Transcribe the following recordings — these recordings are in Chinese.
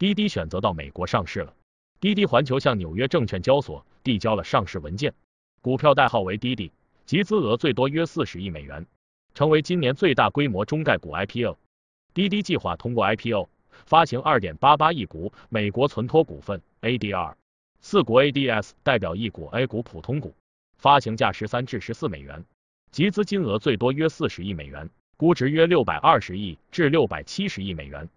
滴滴选择到美国上市了。滴滴环球向纽约证券交所递交了上市文件，股票代号为滴滴，集资额最多约四十亿美元，成为今年最大规模中概股 IPO。滴滴计划通过 IPO 发行二点八八亿股美国存托股份 ADR，四股 ADS 代表一股 A 股普通股，发行价十三至十四美元，集资金额最多约四十亿美元，估值约六百二十亿至六百七十亿美元。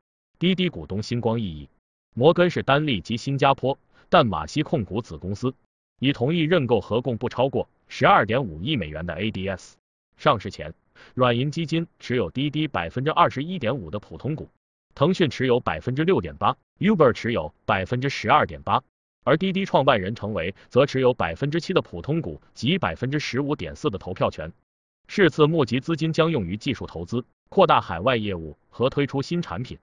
滴滴股东星光熠熠，摩根士丹利及新加坡淡马锡控股子公司已同意认购合共不超过十二点五亿美元的 ADS。上市前，软银基金持有滴滴百分之二十一点五的普通股，腾讯持有百分之六点八，Uber 持有百分之十二点八，而滴滴创办人程维则持有百分之七的普通股及百分之十五点四的投票权。是次募集资金将用于技术投资、扩大海外业务和推出新产品。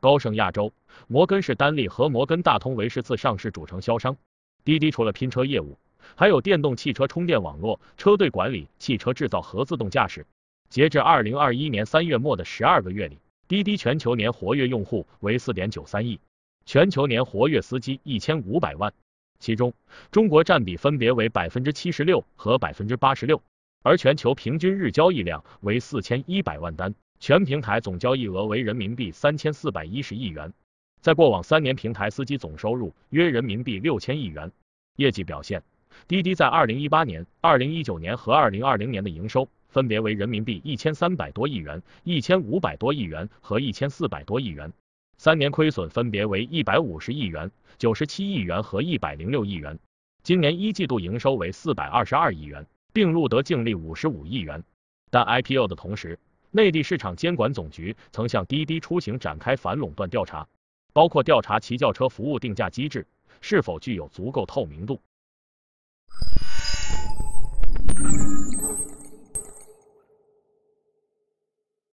高盛、亚洲、摩根士丹利和摩根大通为首次上市主承销商。滴滴除了拼车业务，还有电动汽车充电网络、车队管理、汽车制造和自动驾驶。截至二零二一年三月末的十二个月里，滴滴全球年活跃用户为四点九三亿，全球年活跃司机一千五百万，其中中国占比分别为百分之七十六和百分之八十六，而全球平均日交易量为四千一百万单。全平台总交易额为人民币三千四百一十亿元，在过往三年，平台司机总收入约人民币六千亿元。业绩表现，滴滴在二零一八年、二零一九年和二零二零年的营收分别为人民币一千三百多亿元、一千五百多亿元和一千四百多亿元，三年亏损分别为一百五十亿元、九十七亿元和一百零六亿元。今年一季度营收为四百二十二亿元，并录得净利五十五亿元。但 IPO 的同时。内地市场监管总局曾向滴滴出行展开反垄断调查，包括调查其轿车服务定价机制是否具有足够透明度。